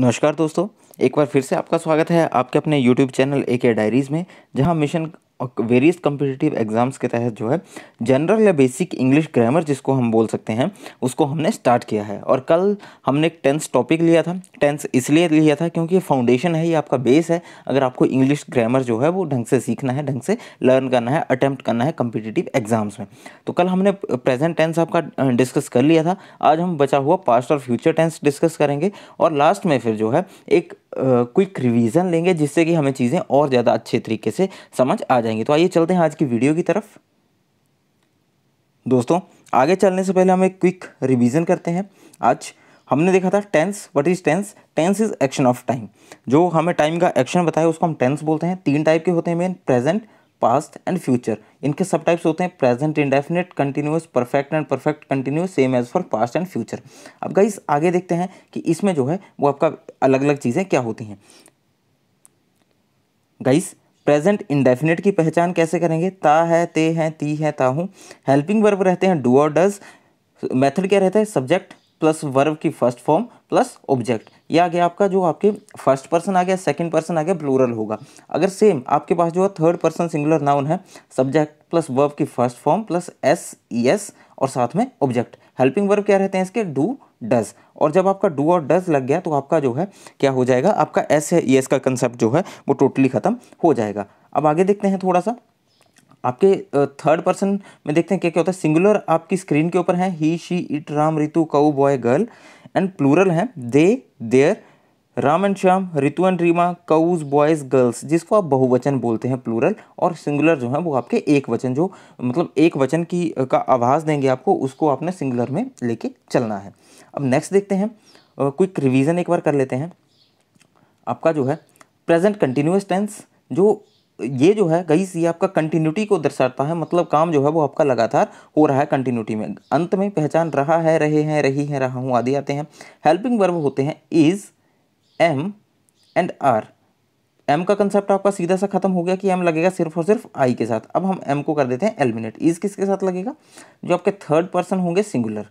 नमस्कार दोस्तों एक बार फिर से आपका स्वागत है आपके अपने YouTube चैनल ए के डायरीज़ में जहां मिशन वेरियस कम्पिटिटिव एग्ज़ाम्स के तहत जो है जनरल या बेसिक इंग्लिश ग्रामर जिसको हम बोल सकते हैं उसको हमने स्टार्ट किया है और कल हमने एक टेंस टॉपिक लिया था टेंस इसलिए लिया था क्योंकि ये फाउंडेशन है ये आपका बेस है अगर आपको इंग्लिश ग्रामर जो है वो ढंग से सीखना है ढंग से लर्न करना है अटैम्प्ट करना है कम्पिटिटिव एग्ज़ाम्स में तो कल हमने प्रेजेंट टेंस आपका डिस्कस कर लिया था आज हम बचा हुआ पास्ट और फ्यूचर टेंस डिस्कस करेंगे और लास्ट में फिर जो है एक क्विक रिवीजन लेंगे जिससे कि हमें चीज़ें और ज़्यादा अच्छे तरीके से समझ आ जाएंगी तो आइए चलते हैं आज की वीडियो की तरफ दोस्तों आगे चलने से पहले हम एक क्विक रिवीजन करते हैं आज हमने देखा था tense what is tense tense is action of time जो हमें टाइम का एक्शन बताया उसको हम टेंस बोलते हैं तीन टाइप के होते हैं main present past and future इनके सब टाइप्स होते हैं present indefinite continuous perfect and perfect continuous same as for past and future अब गाइस आगे देखते हैं कि इसमें जो है वो आपका अलग अलग चीज़ें क्या होती हैं गाइस प्रेजेंट इंडेफिनेट की पहचान कैसे करेंगे ता है ते हैं ती है ता हूँ हेल्पिंग वर्ब रहते हैं डू और डज मेथड क्या रहता है सब्जेक्ट प्लस वर्ब की फर्स्ट फॉर्म प्लस ऑब्जेक्ट ये आ गया आपका जो आपके फर्स्ट पर्सन आ गया सेकंड पर्सन आ गया प्लूरल होगा अगर सेम आपके पास जो है थर्ड पर्सन सिंगुलर नाउन है सब्जेक्ट प्लस वर्ब की first form plus S E S और साथ में ऑब्जेक्ट हेल्पिंग वर्ब क्या रहते हैं इसके डू डज और जब आपका डू और डज लग गया तो आपका जो है क्या हो जाएगा आपका एस है एस e का कंसेप्ट जो है वो टोटली ख़त्म हो जाएगा अब आगे देखते हैं थोड़ा सा आपके थर्ड पर्सन में देखते हैं क्या क्या होता है सिंगुलर आपकी स्क्रीन के ऊपर है he she it Ram Ritu cow boy girl and plural हैं they their Ram and Shyam Ritu and Reema cows boys girls जिसको आप बहुवचन बोलते हैं प्लूरल और सिंगुलर जो है वो आपके एक वचन जो मतलब एक वचन की का आभास देंगे आपको उसको आपने सिंगुलर में लेके चलना है अब नेक्स्ट देखते हैं क्विक रिवीजन एक बार कर लेते हैं आपका जो है प्रेजेंट कंटिन्यूस टेंस जो ये जो है गई सी आपका कंटिन्यूटी को दर्शाता है मतलब काम जो है वो आपका लगातार हो रहा है कंटिन्यूटी में अंत में पहचान रहा है रहे हैं रही है रहा हूँ आदि आते हैं हेल्पिंग वर्ब होते हैं is am and are am का कंसेप्ट आपका सीधा सा खत्म हो गया कि एम लगेगा सिर्फ और सिर्फ आई के साथ अब हम एम को कर देते हैं एलमिनेट इज़ किसके साथ लगेगा जो आपके थर्ड पर्सन होंगे सिंगुलर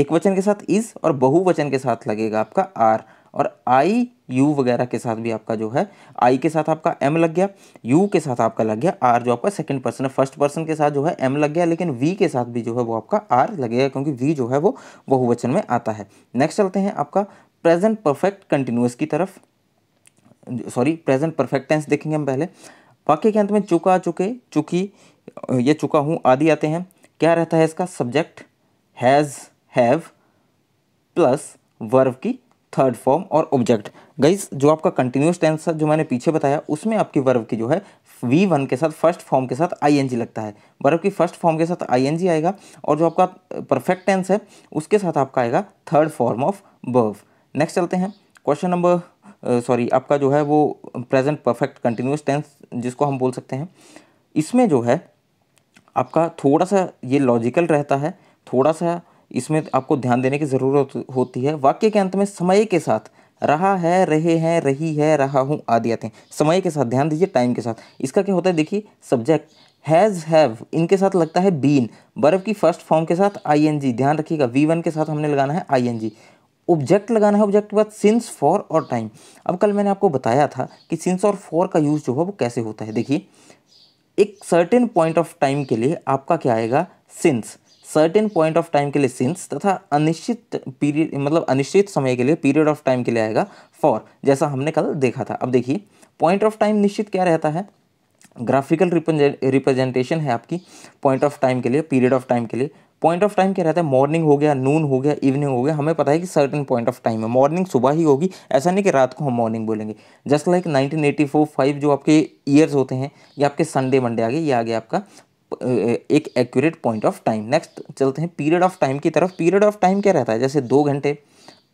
एक वचन के साथ इज़ और बहुवचन के साथ लगेगा आपका आर और आई यू वगैरह के साथ भी आपका जो है आई के साथ आपका एम लग गया यू के साथ आपका लग गया आर जो आपका सेकंड पर्सन है फर्स्ट पर्सन के साथ जो है एम लग गया लेकिन वी के साथ भी जो है वो आपका आर लगेगा क्योंकि वी जो है वो बहुवचन में आता है नेक्स्ट चलते हैं आपका प्रेजेंट परफेक्ट कंटिन्यूस की तरफ सॉरी प्रेजेंट परफेक्ट टेंस देखेंगे हम पहले वाक्य के अंत में चुका चुके चुकी ये चुका हूँ आदि आते हैं क्या रहता है इसका subject has have plus verb की थर्ड फॉर्म और ऑब्जेक्ट गाइस जो आपका कंटिन्यूस टेंस जो मैंने पीछे बताया उसमें आपकी वर्ब की जो है वी वन के साथ फर्स्ट फॉर्म के साथ आई लगता है वर्ब की फर्स्ट फॉर्म के साथ आई आएगा और जो आपका परफेक्ट टेंस है उसके साथ आपका आएगा third form of verb next चलते हैं क्वेश्चन नंबर सॉरी आपका जो है वो प्रेजेंट परफेक्ट कंटिन्यूस टेंस जिसको हम बोल सकते हैं इसमें जो है आपका थोड़ा सा ये लॉजिकल रहता है थोड़ा सा इसमें आपको ध्यान देने की ज़रूरत होती है वाक्य के अंत में समय के साथ रहा है रहे हैं रही है रहा हूँ आदि आते हैं समय के साथ ध्यान दीजिए टाइम के साथ इसका क्या होता है देखिए सब्जेक्ट हैज़ हैव इनके साथ लगता है बीन बर्फ़ की फर्स्ट फॉर्म के साथ जी ध्यान रखिएगा वी वन के साथ हमने लगाना है जी ऑब्जेक्ट लगाना है ऑब्जेक्ट के बाद सिंस फॉर और टाइम अब कल मैंने आपको बताया था कि सिंस और फॉर का यूज़ जो है वो कैसे होता है देखिए एक सर्टेन पॉइंट ऑफ टाइम के लिए आपका क्या आएगा since certain point of time के लिए सिंस तथा अनिश्चित पीरियड मतलब अनिश्चित समय के लिए पीरियड ऑफ टाइम के लिए आएगा फॉर जैसा हमने कल देखा था अब देखिए पॉइंट ऑफ टाइम निश्चित क्या रहता है ग्राफिकल रिप्रेजेंटेशन है आपकी पॉइंट ऑफ टाइम के लिए पीरियड ऑफ टाइम के लिए पॉइंट ऑफ टाइम क्या रहता है मॉर्निंग हो गया नून हो गया इवनिंग हो गया हमें पता है कि सर्टन पॉइंट ऑफ टाइम है मॉर्निंग सुबह ही होगी ऐसा नहीं कि रात को हम मॉर्निंग बोलेंगे just like nineteen eighty four five जो आपके ईयर्स होते हैं या आपके संडे मंडे आ गए ये आ गया आपका एक accurate point of time next चलते हैं पीरियड ऑफ टाइम की तरफ पीरियड ऑफ टाइम क्या रहता है जैसे दो घंटे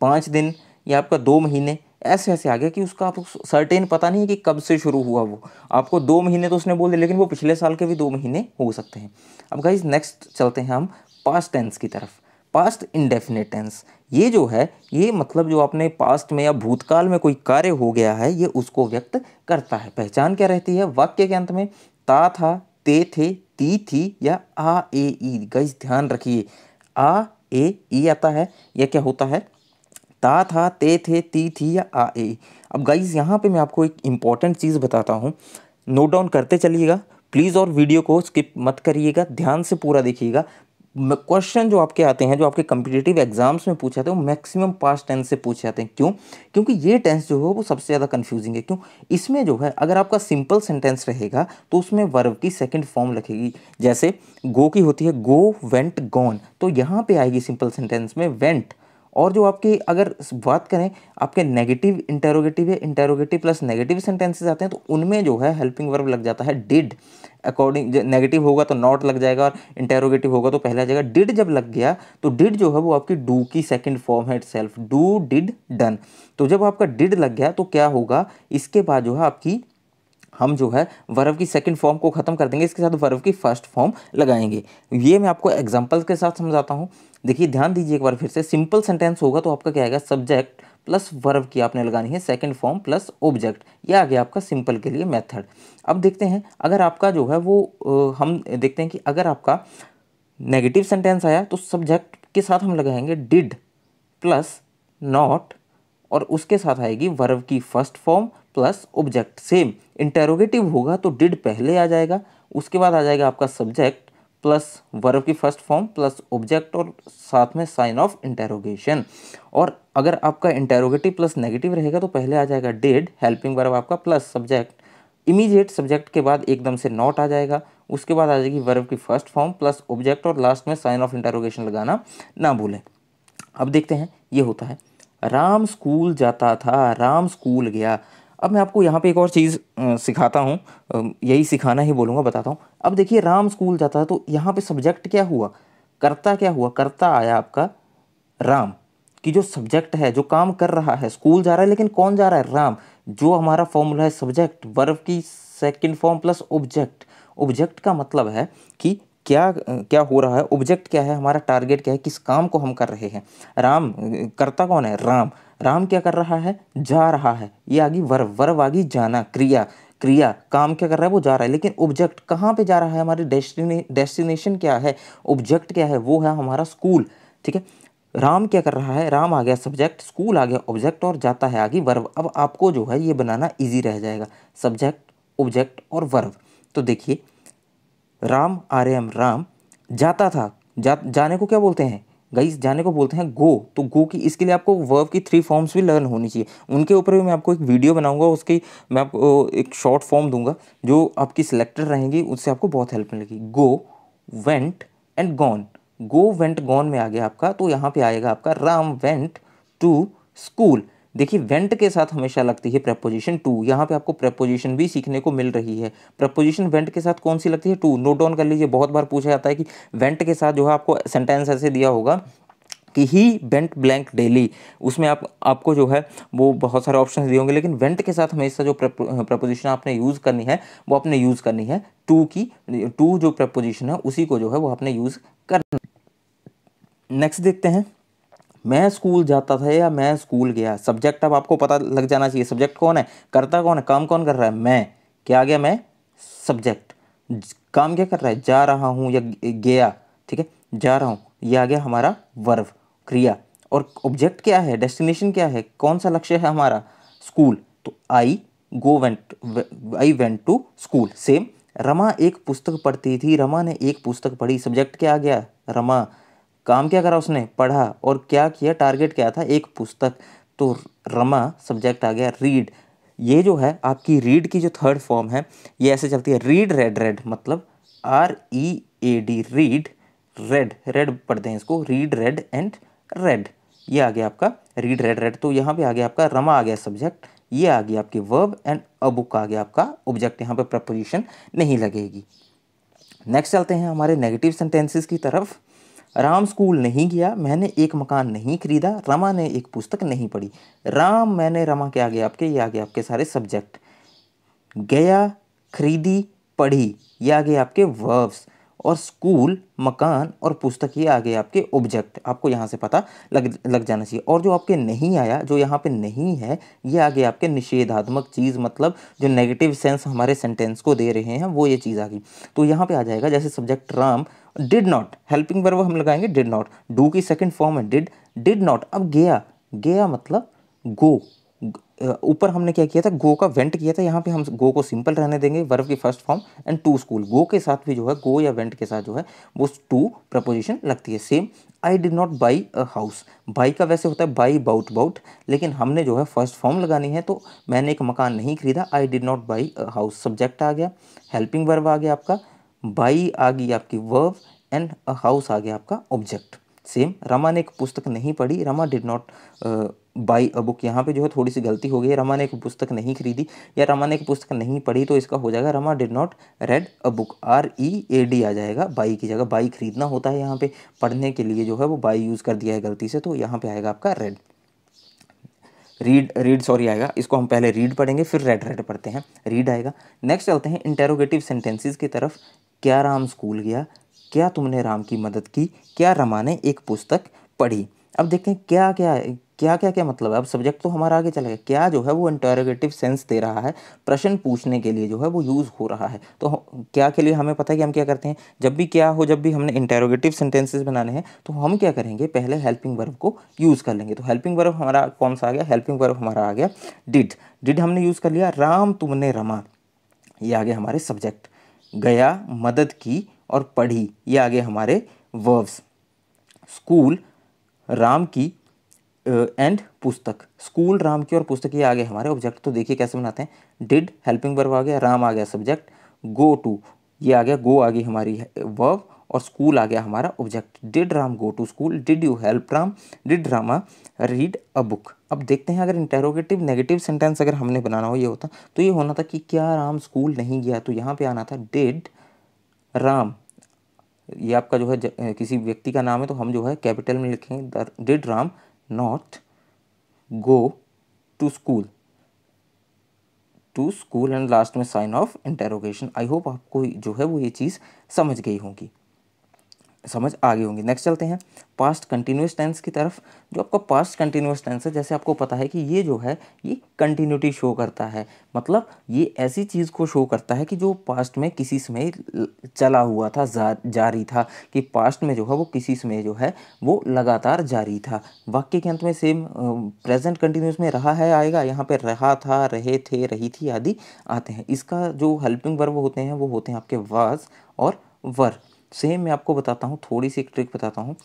पाँच दिन या आपका दो महीने ऐसे ऐसे आ गया कि उसका आपको सर्टेन पता नहीं है कि कब से शुरू हुआ वो आपको दो महीने तो उसने बोल दिया लेकिन वो पिछले साल के भी दो महीने हो सकते हैं अब गाइज नेक्स्ट चलते हैं हम पास्ट टेंस की तरफ पास्ट इंडेफिनेट टेंस ये जो है ये मतलब जो आपने पास्ट में या भूतकाल में कोई कार्य हो गया है ये उसको व्यक्त करता है पहचान क्या रहती है वाक्य के अंत में ता था ते थे ती थी या आ ए ई गई ध्यान रखिए आ ए ई आता है या क्या होता है ता था ते थे ती थी या आ ए अब गाइज यहाँ पे मैं आपको एक इम्पॉर्टेंट चीज़ बताता हूँ नोट डाउन करते चलिएगा प्लीज़ और वीडियो को स्किप मत करिएगा ध्यान से पूरा देखिएगा क्वेश्चन जो आपके आते हैं जो आपके कम्पिटेटिव एग्जाम्स में पूछे जाते हैं वो मैक्सिमम पास्ट टेंस से पूछे जाते हैं क्यों क्योंकि ये टेंस जो है वो सबसे ज़्यादा कन्फ्यूजिंग है क्यों इसमें जो है अगर आपका सिंपल सेंटेंस रहेगा तो उसमें वर्व की सेकंड फॉर्म रखेगी जैसे गो की होती है गो वेंट गॉन तो यहाँ पर आएगी सिंपल सेंटेंस में वेंट और जो आपकी अगर बात करें आपके नेगेटिव इंटेरोगेटिव या इंटेरोगेटिव प्लस नेगेटिव सेंटेंसेज आते हैं तो उनमें जो है हेल्पिंग वर्ब लग जाता है डिड अकॉर्डिंग नेगेटिव होगा तो नॉट लग जाएगा और इंटेरोगेटिव होगा तो पहला जाएगा डिड जब लग गया तो डिड जो है वो आपकी डू की सेकेंड फॉर्म है itself do did done तो जब आपका डिड लग गया तो क्या होगा इसके बाद जो है आपकी हम जो है वर्व की सेकंड फॉर्म को ख़त्म कर देंगे इसके साथ वर्व की फर्स्ट फॉर्म लगाएंगे ये मैं आपको एग्जाम्पल के साथ समझाता हूँ देखिए ध्यान दीजिए एक बार फिर से सिंपल सेंटेंस होगा तो आपका क्या आएगा सब्जेक्ट प्लस वर्व की आपने लगानी है सेकंड फॉर्म प्लस ऑब्जेक्ट ये आ गया आपका सिंपल के लिए मेथड अब देखते हैं अगर आपका जो है वो हम देखते हैं कि अगर आपका नेगेटिव सेंटेंस आया तो सब्जेक्ट के साथ हम लगाएंगे डिड प्लस नॉट और उसके साथ आएगी वर्व की first form plus object same interrogative होगा तो डिड पहले आ जाएगा उसके बाद आ जाएगा आपका सब्जेक्ट प्लस वर्ब की फर्स्ट फॉर्म प्लस ऑब्जेक्ट और साथ में साइन ऑफ इंटेरोगेशन और अगर आपका इंटेरोगेटिव प्लस नेगेटिव रहेगा तो पहले आ जाएगा डिड हेल्पिंग वर्ब आपका प्लस सब्जेक्ट इमीजिएट सब्जेक्ट के बाद एकदम से नॉट आ जाएगा उसके बाद आ जाएगी वर्ब की फर्स्ट फॉर्म प्लस ऑब्जेक्ट और लास्ट में साइन ऑफ इंटेरोगेशन लगाना ना भूलें अब देखते हैं ये होता है राम स्कूल जाता था राम स्कूल गया अब मैं आपको यहाँ पे एक और चीज़ सिखाता हूँ यही सिखाना ही बोलूँगा बताता हूँ अब देखिए राम स्कूल जाता है तो यहाँ पे सब्जेक्ट क्या हुआ करता क्या हुआ करता आया आपका राम कि जो सब्जेक्ट है जो काम कर रहा है स्कूल जा रहा है लेकिन कौन जा रहा है राम जो हमारा फॉर्मूला है सब्जेक्ट वर्व की second form plus object object का मतलब है कि क्या क्या हो रहा है ऑब्जेक्ट क्या है हमारा टारगेट क्या है किस काम को हम कर रहे हैं राम करता कौन है राम राम क्या कर रहा है जा रहा है ये आगे वर्व वर्व आगे जाना क्रिया क्रिया काम क्या कर रहा है वो जा रहा है लेकिन ऑब्जेक्ट कहाँ पे जा रहा है हमारे डेस्टिने डेस्टिनेशन क्या है ऑब्जेक्ट क्या है वो है हमारा स्कूल ठीक है राम क्या कर रहा है राम आ गया सब्जेक्ट स्कूल आ गया ऑब्जेक्ट और जाता है आगे वर्व अब आपको जो है ये बनाना ईजी रह जाएगा सब्जेक्ट ऑब्जेक्ट और वर्व तो देखिए राम आर एम राम जाता था जा जाने को क्या बोलते हैं गाइस जाने को बोलते हैं गो तो गो की इसके लिए आपको वर्ब की थ्री फॉर्म्स भी लर्न होनी चाहिए उनके ऊपर भी मैं आपको एक वीडियो बनाऊंगा उसकी मैं आपको एक शॉर्ट फॉर्म दूंगा जो आपकी सिलेक्टेड रहेंगी उससे आपको बहुत हेल्प मिलेगी go went and gone go went gone में आ गया आपका तो यहाँ पे आएगा आपका राम वेंट टू स्कूल देखिए वेंट के साथ हमेशा लगती है प्रपोजिशन टू यहाँ पे आपको प्रपोजिशन भी सीखने को मिल रही है प्रपोजिशन वेंट के साथ कौन सी लगती है टू नोट डाउन कर लीजिए बहुत बार पूछा जाता है कि वेंट के साथ जो है आपको सेंटेंस ऐसे दिया होगा कि ही वेंट ब्लैंक डेली उसमें आप आपको जो है वो बहुत सारे ऑप्शन दिए होंगे लेकिन वेंट के साथ हमेशा जो प्रपोजिशन आपने यूज़ करनी है वो आपने यूज़ करनी है टू की टू जो प्रपोजिशन है उसी को जो है वो आपने यूज़ करना नेक्स्ट देखते हैं मैं स्कूल जाता था या मैं स्कूल गया सब्जेक्ट अब आपको पता लग जाना चाहिए सब्जेक्ट कौन है करता कौन है काम कौन कर रहा है मैं क्या आ गया मैं सब्जेक्ट काम क्या कर रहा है जा रहा हूँ या गया ठीक है जा रहा हूँ ये आ गया हमारा वर्व क्रिया और ऑब्जेक्ट क्या है डेस्टिनेशन क्या है कौन सा लक्ष्य है हमारा स्कूल तो I go went I went to school same Rama एक पुस्तक पढ़ती थी रमा ने एक पुस्तक पढ़ी सब्जेक्ट क्या आ गया रमा काम क्या करा उसने पढ़ा और क्या किया टारगेट क्या था एक पुस्तक तो रमा सब्जेक्ट आ गया रीड ये जो है आपकी रीड की जो थर्ड फॉर्म है ये ऐसे चलती है रीड रेड रेड मतलब R E A D read read read पढ़ते हैं इसको रीड रेड एंड रेड ये आ गया आपका रीड रेड रेड तो यहाँ पे आ गया आपका रमा आ गया सब्जेक्ट ये आ गया आपकी वर्ब एंड अ बुक आ गया आपका ऑब्जेक्ट यहाँ पे प्रपोजिशन नहीं लगेगी नेक्स्ट चलते हैं हमारे नेगेटिव सेंटेंसेस की तरफ राम स्कूल नहीं गया मैंने एक मकान नहीं खरीदा रमा ने एक पुस्तक नहीं पढ़ी राम मैंने रमा के आगे आपके ये आगे आपके सारे सब्जेक्ट गया खरीदी पढ़ी ये आगे आपके वर्ब्स और स्कूल मकान और पुस्तक ये आगे आपके ऑब्जेक्ट आपको यहाँ से पता लग लग जाना चाहिए और जो आपके नहीं आया जो यहाँ पे नहीं है ये आगे आपके निषेधात्मक चीज़ मतलब जो नेगेटिव सेंस हमारे सेंटेंस को दे रहे हैं वो ये चीज़ आ गई तो यहाँ पे आ जाएगा जैसे subject Ram did not helping verb हम लगाएंगे डिड नॉट डू की सेकंड फॉर्म है डिड डिड नॉट अब गया गया मतलब गो ऊपर हमने क्या किया था गो का वेंट किया था यहाँ पे हम गो को सिंपल रहने देंगे वर्ब की first form and to school go के साथ भी जो है गो या वेंट के साथ जो है वो टू प्रपोजिशन लगती है same I did not buy a house buy का वैसे होता है बाई बाउट बाउट लेकिन हमने जो है फर्स्ट फॉर्म लगानी है तो मैंने एक मकान नहीं खरीदा I did not buy a house subject आ गया हेल्पिंग वर्ब आ गया आपका बाई आ गई आपकी वर्व एंड अ हाउस आ गया आपका ऑब्जेक्ट सेम रमा ने एक पुस्तक नहीं पढ़ी Rama did not buy a book यहाँ पे जो है थोड़ी सी गलती हो गई है रमा ने एक पुस्तक नहीं खरीदी या रमा ने एक पुस्तक नहीं पढ़ी तो इसका हो जाएगा Rama did not read a book R E A D आ जाएगा बाई की जगह बाई खरीदना होता है यहाँ पे पढ़ने के लिए जो है वो बाई यूज़ कर दिया है गलती से तो यहाँ पे आएगा आपका रेड रीड रीड सॉरी आएगा इसको हम पहले रीड पढ़ेंगे फिर रेड रेड पढ़ते हैं रीड आएगा नेक्स्ट चलते हैं इंटेरोगेटिव सेंटेंसेस की तरफ क्या राम स्कूल गया क्या तुमने राम की मदद की क्या रमा ने एक पुस्तक पढ़ी अब देखें क्या क्या क्या क्या क्या मतलब है अब सब्जेक्ट तो हमारा आगे चला गया क्या जो है वो इंटरोगेटिव सेंस दे रहा है प्रश्न पूछने के लिए जो है वो यूज़ हो रहा है तो क्या के लिए हमें पता है कि हम क्या करते हैं जब भी क्या हो जब भी हमने इंटरोगेटिव सेंटेंसेस बनाने हैं तो हम क्या करेंगे पहले हेल्पिंग वर्ब को यूज़ कर लेंगे तो हेल्पिंग वर्ब हमारा कौन सा आ गया हेल्पिंग वर्ब हमारा आ गया डिड डिड हमने यूज़ कर लिया राम तुमने रमा ये आ गया हमारे सब्जेक्ट गया मदद की और पढ़ी ये आगे हमारे वर्ब्स स्कूल राम की एंड पुस्तक स्कूल राम की और पुस्तक ये आगे हमारे ऑब्जेक्ट तो देखिए कैसे बनाते हैं डिड हेल्पिंग वर्ब आ गया राम आ गया सब्जेक्ट गो टू ये आ गया गो आ गई हमारी वर्ब और स्कूल आ गया हमारा object did Ram go to school did you help Ram did Rama read a book अब देखते हैं अगर इंटेरोगेटिव नेगेटिव सेंटेंस अगर हमने बनाना हो ये होता तो ये होना था कि क्या राम स्कूल नहीं गया तो यहाँ पे आना था डेड राम ये आपका जो है किसी व्यक्ति का नाम है तो हम जो है कैपिटल में लिखेंगे did Ram not go to school to school and last में sign of interrogation I hope आपको जो है वो ये चीज़ समझ गई होगी समझ आ गई होंगी नेक्स्ट चलते हैं पास्ट कंटिन्यूस टेंस की तरफ जो आपका पास्ट कंटिन्यूस टेंस है जैसे आपको पता है कि ये जो है ये कंटिन्यूटी शो करता है मतलब ये ऐसी चीज़ को शो करता है कि जो पास्ट में किसी समय चला हुआ था जा, जारी था कि पास्ट में जो है वो किसी समय जो है वो लगातार जारी था वाक्य के अंत में सेम प्रेजेंट कंटिन्यूस में रहा है आएगा यहाँ पर रहा था रहे थे रही थी आदि आते हैं इसका जो हेल्पिंग वर्ब होते हैं वो होते हैं आपके वाज और वर सेम मैं आपको बताता हूँ थोड़ी सी एक ट्रिक बताता हूँ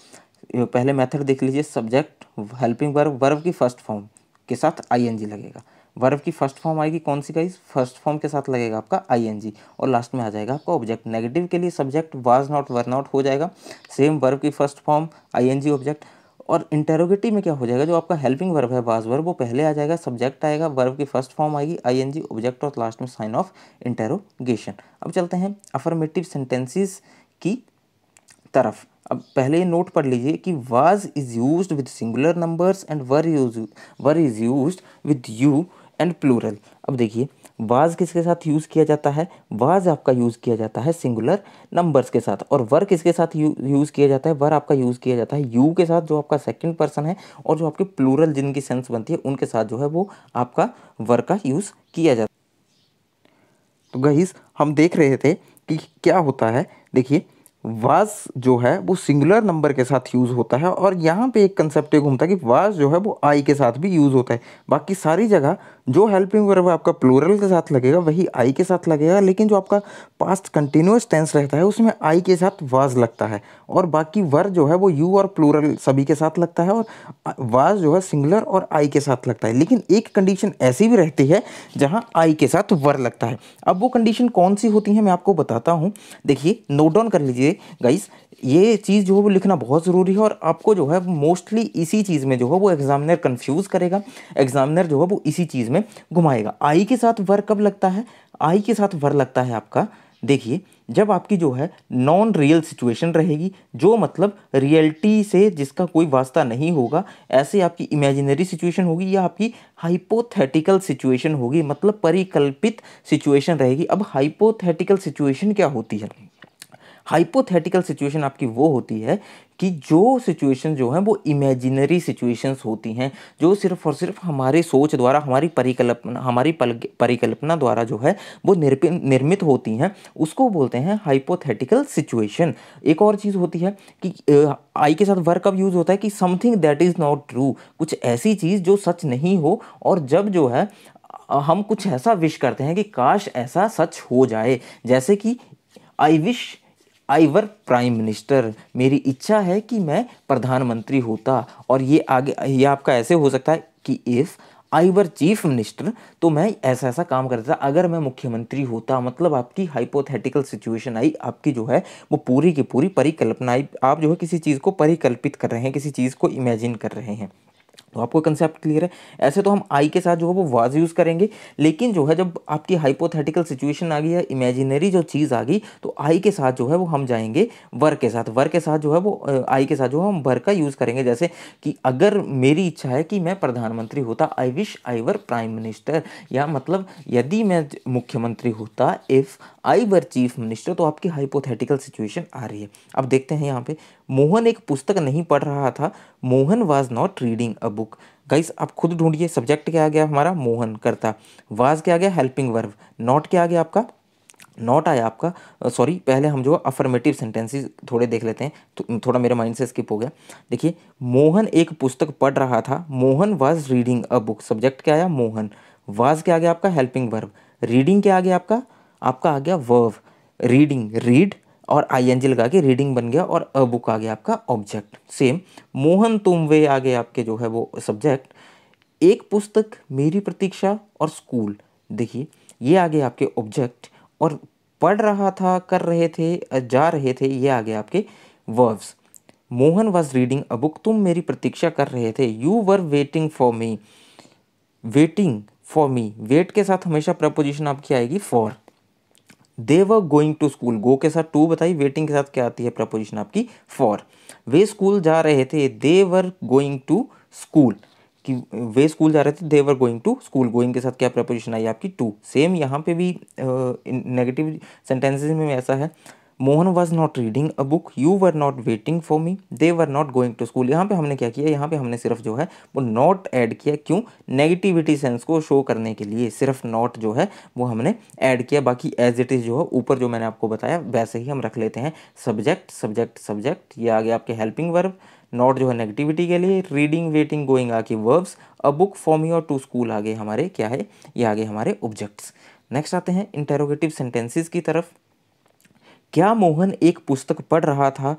पहले मेथड देख लीजिए सब्जेक्ट हेल्पिंग वर्ब वर्ब की फर्स्ट फॉर्म के साथ आईएनजी लगेगा वर्ब की फर्स्ट फॉर्म आएगी कौन सी गाइस फर्स्ट फॉर्म के साथ लगेगा आपका आईएनजी और लास्ट में आ जाएगा आपका ऑब्जेक्ट नेगेटिव के लिए subject was not were not हो जाएगा सेम वर्ब की फर्स्ट फॉर्म आईएनजी ऑब्जेक्ट और इंटेरोगेटिव में क्या हो जाएगा जो आपका हेल्पिंग वर्ब है वाज वर्ब वो पहले आ जाएगा सब्जेक्ट आएगा वर्ब की फर्स्ट फॉर्म आएगी आईएनजी ऑब्जेक्ट और लास्ट में साइन ऑफ इंटेरोगेशन अब चलते हैं अफर्मेटिव सेंटेंसेस की तरफ अब पहले नोट पढ़ लीजिए कि was is use with singular numbers and were use were is use with you and plural अब देखिए वाज किसके साथ यूज़ किया जाता है वाज आपका यूज़ किया जाता है सिंगुलर नंबर्स के साथ और वर किसके साथ यूज़ किया जाता है वर आपका यूज़ किया जाता है यू के साथ जो आपका सेकंड पर्सन है और जो आपके प्लूरल जिनकी सेंस बनती है उनके साथ जो है वो आपका वर का यूज़ किया जाता है तो गहीस हम देख रहे थे कि क्या होता है देखिए वाज जो है वो सिंगुलर नंबर के साथ यूज़ होता है और यहाँ पे एक कंसेप्ट घूमता है कि वाज जो है वो आई के साथ भी यूज़ होता है बाकी सारी जगह जो हेल्पिंग वर्ब आपका प्लूरल के साथ लगेगा वही आई के साथ लगेगा लेकिन जो आपका पास्ट कंटिन्यूस टेंस रहता है उसमें आई के साथ वाज लगता है और बाकी वर जो है वो यू और प्लूरल सभी के साथ लगता है और वाज जो है सिंगुलर और आई के साथ लगता है लेकिन एक कंडीशन ऐसी भी रहती है जहाँ आई के साथ वर लगता है अब वो कंडीशन कौन सी होती है मैं आपको बताता हूँ देखिए नोट डाउन कर लीजिए गाइस ये चीज़ जो है वो लिखना बहुत ज़रूरी है और आपको जो है मोस्टली इसी चीज़ में जो है वो एग्जामिनर कंफ्यूज करेगा एग्जामिनर जो है वो इसी चीज़ में घुमाएगा आई के साथ वर कब लगता है आई के साथ वर लगता है आपका देखिए जब आपकी जो है नॉन रियल सिचुएशन रहेगी जो मतलब रियलिटी से जिसका कोई वास्ता नहीं होगा ऐसे आपकी इमेजिनरी सिचुएशन होगी या आपकी हाइपोथेटिकल सिचुएशन होगी मतलब परिकल्पित सिचुएशन रहेगी अब हाइपोथेटिकल सिचुएशन क्या होती है हाइपोथेटिकल सिचुएशन आपकी वो होती है कि जो सिचुएशन जो है वो इमेजिनरी सिचुएशंस होती हैं जो सिर्फ और सिर्फ हमारे सोच द्वारा हमारी परिकल्पना हमारी परिकल्पना द्वारा जो है वो निर्मित होती हैं उसको बोलते हैं हाइपोथेटिकल सिचुएशन एक और चीज़ होती है कि आई के साथ वर्क कब यूज़ होता है कि something that is not true कुछ ऐसी चीज़ जो सच नहीं हो और जब जो है हम कुछ ऐसा विश करते हैं कि काश ऐसा सच हो जाए जैसे कि I wish I were prime minister मेरी इच्छा है कि मैं प्रधानमंत्री होता और ये आगे ये आपका ऐसे हो सकता है कि if I were chief minister तो मैं ऐसा ऐसा काम करता अगर मैं मुख्यमंत्री होता मतलब आपकी हाइपोथेटिकल सिचुएशन आई आपकी जो है वो पूरी की पूरी परिकल्पना आप जो है किसी चीज़ को परिकल्पित कर रहे हैं किसी चीज़ को इमेजिन कर रहे हैं तो आपको कंसेप्ट क्लियर है ऐसे तो हम आई के साथ जो है वो वाज यूज़ करेंगे लेकिन जो है जब आपकी हाइपोथेटिकल सिचुएशन आ गई या इमेजिनरी जो चीज़ आ गई तो आई के साथ जो है वो हम जाएंगे वर के साथ वर के साथ जो है वो आई के साथ जो है हम वर का यूज़ करेंगे जैसे कि अगर मेरी इच्छा है कि मैं प्रधानमंत्री होता I wish I were prime minister या मतलब यदि मैं मुख्यमंत्री होता if I were chief minister तो आपकी हाइपोथेटिकल सिचुएशन आ रही है अब देखते हैं यहाँ पे मोहन एक पुस्तक नहीं पढ़ रहा था Mohan was not reading a book guys आप खुद ढूंढिए सब्जेक्ट क्या आ गया हमारा मोहन करता वाज क्या आ गया हेल्पिंग वर्ब नॉट क्या आ गया आपका नॉट आया आपका सॉरी पहले हम जो अफर्मेटिव सेंटेंसेस थोड़े देख लेते हैं थो, तो, थोड़ा मेरे माइंड से स्किप हो गया देखिए मोहन एक पुस्तक पढ़ रहा था Mohan was reading a book subject क्या आया मोहन वाज क्या आ गया आपका हेल्पिंग वर्ब रीडिंग क्या आ गया आपका आपका आ गया वर्व रीडिंग रीड और आई एन जी लगा के रीडिंग बन गया और अ बुक आ गया आपका ऑब्जेक्ट सेम मोहन तुम वे आ गए आपके जो है वो सब्जेक्ट एक पुस्तक मेरी प्रतीक्षा और स्कूल देखिए ये आ गए आपके ऑब्जेक्ट और पढ़ रहा था कर रहे थे जा रहे थे ये आ गए आपके verbs Mohan was reading a book तुम मेरी प्रतीक्षा कर रहे थे you were waiting for me waiting for me wait के साथ हमेशा प्रपोजिशन आपकी आएगी for they were going to school go के साथ टू बताइए वेटिंग के साथ क्या आती है प्रपोजिशन आपकी फॉर वे स्कूल जा रहे थे देवर गोइंग टू स्कूल कि वे स्कूल जा रहे थे they were going to school going के साथ क्या प्रपोजिशन आई आपकी टू सेम यहाँ पे भी नेगेटिव सेंटेंसेज में ऐसा है Mohan was not reading a book you were not waiting for me they were not going to school यहाँ पे हमने क्या किया यहाँ पे हमने सिर्फ जो है वो नॉट ऐड किया क्यों नेगेटिविटी सेंस को शो करने के लिए सिर्फ नॉट जो है वो हमने ऐड किया बाकी एज इट इज़ जो है ऊपर जो मैंने आपको बताया वैसे ही हम रख लेते हैं सब्जेक्ट सब्जेक्ट सब्जेक्ट ये आ गया आपके हेल्पिंग वर्ब नॉट जो है नेगेटिविटी के लिए रीडिंग वेटिंग गोइंग आके verbs a book for me और टू स्कूल आगे हमारे क्या है ये आगे हमारे ऑब्जेक्ट्स नेक्स्ट आते हैं इंटेरोगेटिव सेंटेंसेस की तरफ क्या मोहन एक पुस्तक पढ़ रहा था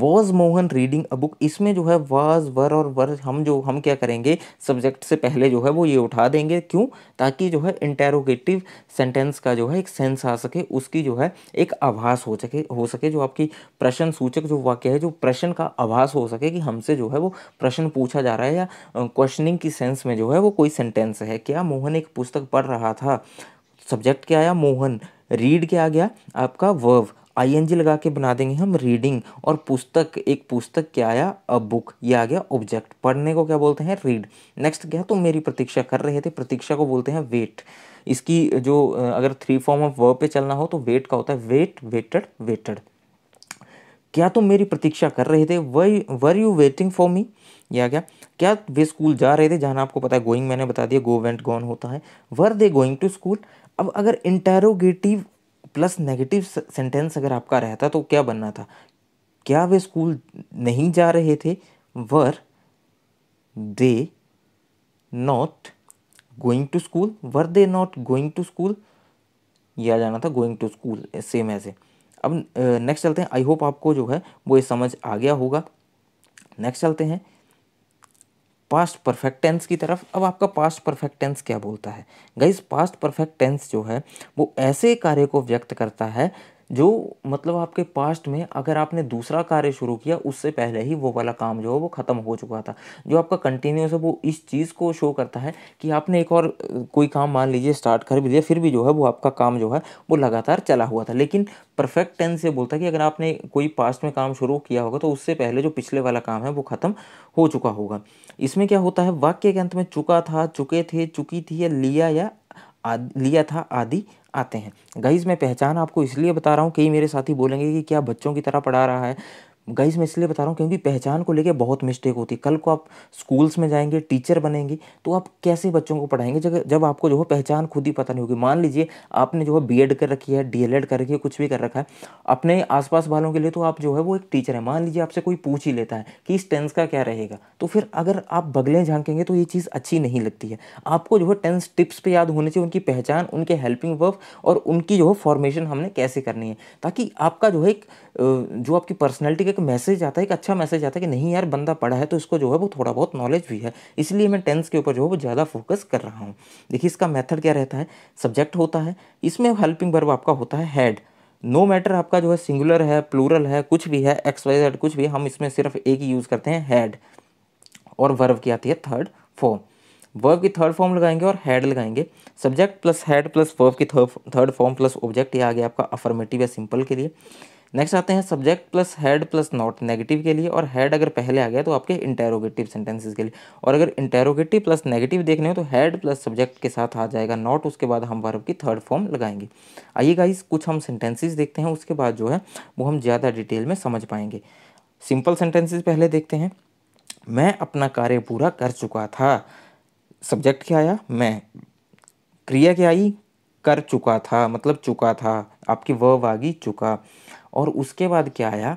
was Mohan reading a book इसमें जो है वाज वर और वर हम जो हम क्या करेंगे सब्जेक्ट से पहले जो है वो ये उठा देंगे क्यों ताकि जो है इंटेरोगेटिव सेंटेंस का जो है एक सेंस आ सके उसकी जो है एक आभास हो सके हो सके जो आपकी प्रश्न सूचक जो वाक्य है जो प्रश्न का आभास हो सके कि हमसे जो है वो प्रश्न पूछा जा रहा है या क्वेश्चनिंग की सेंस में जो है वो कोई सेंटेंस है क्या मोहन एक पुस्तक पढ़ रहा था सब्जेक्ट क्या आया मोहन रीड क्या आ गया आपका वर्व आईएनजी लगा के बना देंगे हम रीडिंग और पुस्तक एक पुस्तक क्या आया अ बुक ये आ गया ऑब्जेक्ट पढ़ने को क्या बोलते हैं रीड नेक्स्ट क्या तुम तो मेरी प्रतीक्षा कर रहे थे प्रतीक्षा को बोलते हैं वेट इसकी जो अगर थ्री फॉर्म ऑफ वर्ब पे चलना हो तो वेट का होता है वेट वेटेड वेटेड क्या तुम मेरी प्रतीक्षा कर रहे थे were you waiting for me या क्या क्या वे स्कूल जा रहे थे जहाँ आपको पता है गोइंग मैंने बता दिया गो वेंट गॉन होता है were they going to school अब अगर इंटेरोगेटिव प्लस नेगेटिव सेंटेंस अगर आपका रहता तो क्या बनना था क्या वे स्कूल नहीं जा रहे थे were they not going to school were they not going to school यह जाना था गोइंग टू स्कूल सेम ऐसे अब नेक्स्ट चलते हैं आई होप आपको जो है वो ये समझ आ गया होगा नेक्स्ट चलते हैं पास्ट परफेक्ट टेंस की तरफ अब आपका पास्ट परफेक्ट टेंस क्या बोलता है गाइज पास्ट परफेक्ट टेंस जो है वो ऐसे कार्य को व्यक्त करता है जो मतलब आपके पास्ट में अगर आपने दूसरा कार्य शुरू किया उससे पहले ही वो वाला काम जो है वो ख़त्म हो चुका था जो आपका कंटिन्यूस है वो इस चीज़ को शो करता है कि आपने एक और कोई काम मान लीजिए स्टार्ट कर भी दिया फिर भी जो है वो आपका काम जो है वो लगातार चला हुआ था लेकिन परफेक्ट टेंस ये बोलता है कि अगर आपने कोई पास्ट में काम शुरू किया होगा तो उससे पहले जो पिछले वाला काम है वो ख़त्म हो चुका होगा इसमें क्या होता है वाक्य के अंत में चुका था चुके थे चुकी थी या लिया या लिया था आदि आते हैं गाइज़ मैं पहचान आपको इसलिए बता रहा हूँ कई मेरे साथी बोलेंगे कि क्या बच्चों की तरह पढ़ा रहा है गाइज मैं इसलिए बता रहा हूँ क्योंकि पहचान को लेके बहुत मिस्टेक होती है कल को आप स्कूल्स में जाएंगे टीचर बनेंगे तो आप कैसे बच्चों को पढ़ाएंगे जब जब आपको जो है पहचान खुद ही पता नहीं होगी मान लीजिए आपने जो है बी कर रखी है डी कर रखी है कुछ भी कर रखा है अपने आसपास वालों के लिए तो आप जो है वो एक टीचर है मान लीजिए आपसे कोई पूछ ही लेता है कि इस टेंस का क्या रहेगा तो फिर अगर आप बगलें झांकेंगे तो ये चीज़ अच्छी नहीं लगती है आपको जो है टेंस टिप्स पर याद होने चाहिए उनकी पहचान उनके हेल्पिंग वर्क और उनकी जो है फॉर्मेशन हमने कैसे करनी है ताकि आपका जो है एक जो आपकी पर्सनैलिटी एक मैसेज आता है एक अच्छा मैसेज आता है कि नहीं यार बंदा पढ़ा है तो इसको जो है वो थोड़ा बहुत नॉलेज भी है इसलिए मैं टेंस के ऊपर जो है वो ज़्यादा फोकस कर रहा हूँ देखिए इसका मेथड क्या रहता है सब्जेक्ट होता है इसमें हेल्पिंग वर्ब आपका होता है हैड नो no मैटर आपका जो है सिंगुलर है प्लूरल है कुछ भी है एक्स वाई जेड कुछ भी हम इसमें सिर्फ एक ही यूज़ करते हैं हैड और वर्व की आती है थर्ड फॉर्म वर्व की थर्ड फॉर्म लगाएंगे और हैड लगाएंगे subject plus had plus verb की थर्ड फॉर्म प्लस ऑब्जेक्ट ये आ गया आपका अफर्मेटिव या सिंपल के लिए नेक्स्ट आते हैं subject plus had plus not negative के लिए और हेड अगर पहले आ गया तो आपके इंटेरोगेटिव सेंटेंसेस के लिए और अगर इंटेरोगेटिव प्लस नेगेटिव देखने हो तो हेड प्लस सब्जेक्ट के साथ आ जाएगा नॉट उसके बाद हम वर्ब की थर्ड फॉर्म लगाएंगे आइए गाइस कुछ हम सेंटेंसेस देखते हैं उसके बाद जो है वो हम ज़्यादा डिटेल में समझ पाएंगे सिंपल सेंटेंसेज पहले देखते हैं मैं अपना कार्य पूरा कर चुका था सब्जेक्ट क्या आया मैं क्रिया क्या आई कर चुका था मतलब चुका था आपकी वर्ब आ गई चुका और उसके बाद क्या आया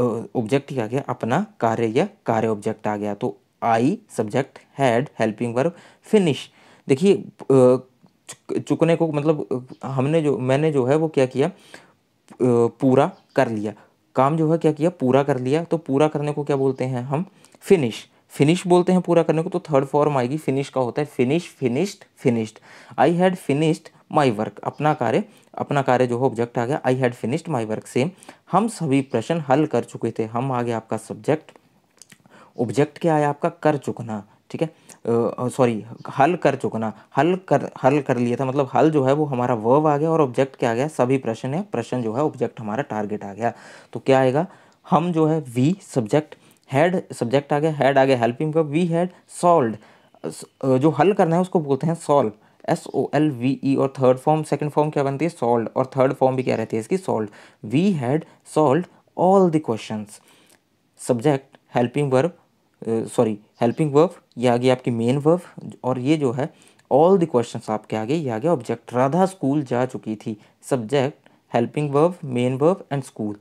ऑब्जेक्ट क्या गया अपना कार्य या कार्य ऑब्जेक्ट आ गया तो I subject had helping verb finish देखिए चुकने को मतलब हमने जो मैंने जो है वो क्या किया पूरा कर लिया काम जो है क्या किया पूरा कर लिया तो पूरा करने को क्या बोलते हैं हम फिनिश फिनिश बोलते हैं पूरा करने को तो थर्ड फॉर्म आएगी फिनिश का होता है finish finished finished I had finished my work अपना कार्य अपना कार्य जो हो ऑब्जेक्ट आ गया I had finished my work same हम सभी प्रश्न हल कर चुके थे हम आ गए आपका सब्जेक्ट ऑब्जेक्ट क्या आया आपका कर चुकना ठीक है सॉरी हल कर चुकना हल कर हल कर लिया था मतलब हल जो है वो हमारा वर्ब आ गया और ऑब्जेक्ट क्या आ गया सभी प्रश्न है प्रश्न जो है ऑब्जेक्ट हमारा टारगेट आ गया तो क्या आएगा हम जो है वी सब्जेक्ट हैड सब्जेक्ट आ गया हैड आ गया हेल्पिंग वी हैड सॉल्व जो हल करना है उसको बोलते हैं solve S O L V E और थर्ड फॉर्म सेकंड फॉर्म क्या बनती है सॉल्ड और थर्ड फॉर्म भी क्या रहती है इसकी solved we had solved all the question subject helping verb sorry helping verb ये आ गई आपकी मेन वर्ब और ये जो है ऑल द क्वेश्चन आपके आगे ये आ गया ऑब्जेक्ट राधा स्कूल जा चुकी थी subject helping verb main verb and school